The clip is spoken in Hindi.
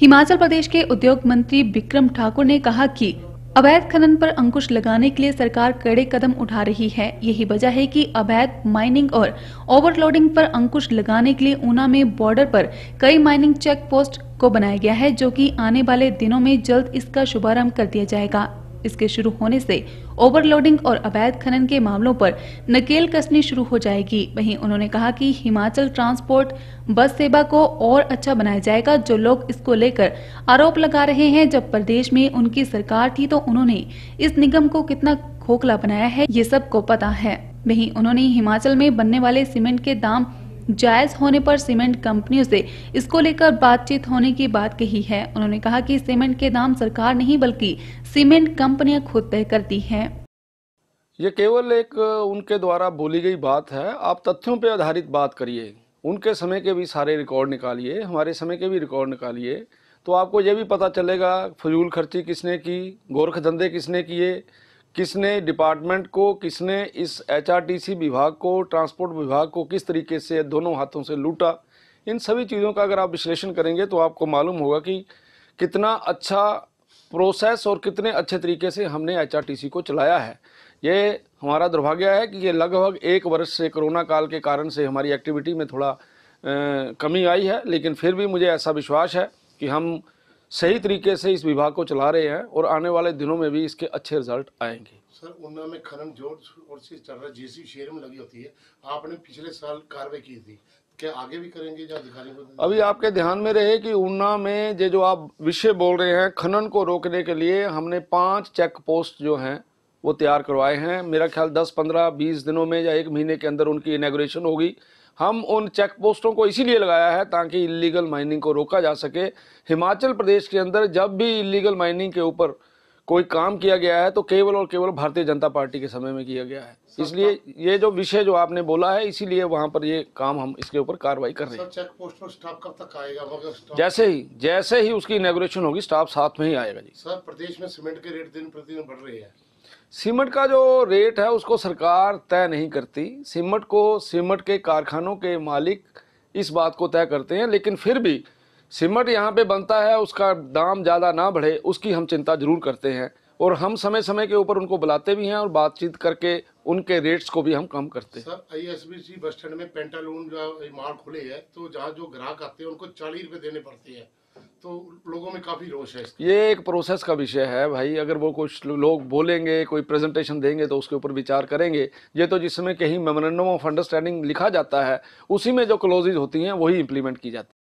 हिमाचल प्रदेश के उद्योग मंत्री बिक्रम ठाकुर ने कहा कि अवैध खनन पर अंकुश लगाने के लिए सरकार कड़े कदम उठा रही है यही वजह है कि अवैध माइनिंग और ओवरलोडिंग पर अंकुश लगाने के लिए ऊना में बॉर्डर पर कई माइनिंग चेक पोस्ट को बनाया गया है जो कि आने वाले दिनों में जल्द इसका शुभारंभ कर दिया जाएगा इसके शुरू होने से ओवरलोडिंग और अवैध खनन के मामलों पर नकेल कसनी शुरू हो जाएगी वहीं उन्होंने कहा कि हिमाचल ट्रांसपोर्ट बस सेवा को और अच्छा बनाया जाएगा जो लोग इसको लेकर आरोप लगा रहे हैं जब प्रदेश में उनकी सरकार थी तो उन्होंने इस निगम को कितना खोखला बनाया है ये सबको पता है वहीं उन्होंने हिमाचल में बनने वाले सीमेंट के दाम जायज होने पर सीमेंट कंपनियों से इसको लेकर बातचीत होने की बात कही है उन्होंने कहा कि सीमेंट के दाम सरकार नहीं बल्कि सीमेंट कंपनियां खुद तय करती हैं ये केवल एक उनके द्वारा बोली गई बात है आप तथ्यों पर आधारित बात करिए उनके समय के भी सारे रिकॉर्ड निकालिए हमारे समय के भी रिकॉर्ड निकालिए तो आपको ये भी पता चलेगा फजूल खर्ची किसने की गोरख धंधे किसने किए किसने डिपार्टमेंट को किसने इस एचआरटीसी विभाग को ट्रांसपोर्ट विभाग को किस तरीके से दोनों हाथों से लूटा इन सभी चीज़ों का अगर आप विश्लेषण करेंगे तो आपको मालूम होगा कि कितना अच्छा प्रोसेस और कितने अच्छे तरीके से हमने एचआरटीसी को चलाया है ये हमारा दुर्भाग्य है कि ये लगभग एक वर्ष से कोरोना काल के कारण से हमारी एक्टिविटी में थोड़ा आ, कमी आई है लेकिन फिर भी मुझे ऐसा विश्वास है कि हम सही तरीके से इस विभाग को चला रहे हैं और आने वाले दिनों में भी इसके अच्छे रिजल्ट आएंगे सर उन्ना में खनन जोर और से चल रहा जे शेर में लगी होती है आपने पिछले साल कार्रवाई की थी क्या आगे भी करेंगे अभी आपके ध्यान में रहे कि ऊना में जो जो आप विषय बोल रहे हैं खनन को रोकने के लिए हमने पांच चेक पोस्ट जो हैं वो तैयार करवाए हैं मेरा ख्याल 10, 15, 20 दिनों में या एक महीने के अंदर उनकी इनाग्रेशन होगी हम उन चेक पोस्टों को इसीलिए लगाया है ताकि इलीगल माइनिंग को रोका जा सके हिमाचल प्रदेश के अंदर जब भी इलीगल माइनिंग के ऊपर कोई काम किया गया है तो केवल और केवल भारतीय जनता पार्टी के समय में किया गया है इसलिए ये जो विषय जो आपने बोला है इसीलिए वहाँ पर ये काम हम इसके ऊपर कार्रवाई कर रहे हैं चेक पोस्ट में स्टाफ कब तक आएगा जैसे ही जैसे ही उसकी इनग्रेशन होगी स्टाफ साथ में ही आएगा जी सर प्रदेश में सीमेंट के रेट दिन प्रतिदिन बढ़ रहे हैं सीमेंट का जो रेट है उसको सरकार तय नहीं करती सीमेंट को सीमेंट के कारखानों के मालिक इस बात को तय करते हैं लेकिन फिर भी सीमेंट यहाँ पे बनता है उसका दाम ज़्यादा ना बढ़े उसकी हम चिंता ज़रूर करते हैं और हम समय समय के ऊपर उनको बुलाते भी हैं और बातचीत करके उनके रेट्स को भी हम कम करते हैं सर आईएसबीसी बस स्टैंड में पेंटालून का माल खुले है तो जहाँ जो ग्राहक आते हैं उनको चालीस रुपये देने पड़ते हैं तो लोगों में काफ़ी रोश है ये एक प्रोसेस का विषय है भाई अगर वो कुछ लोग बोलेंगे कोई प्रेजेंटेशन देंगे तो उसके ऊपर विचार करेंगे ये तो जिसमें कहीं मेमोरेंडम ऑफ अंडरस्टैंडिंग लिखा जाता है उसी में जो क्लोजेज होती हैं वही इम्प्लीमेंट की जाती है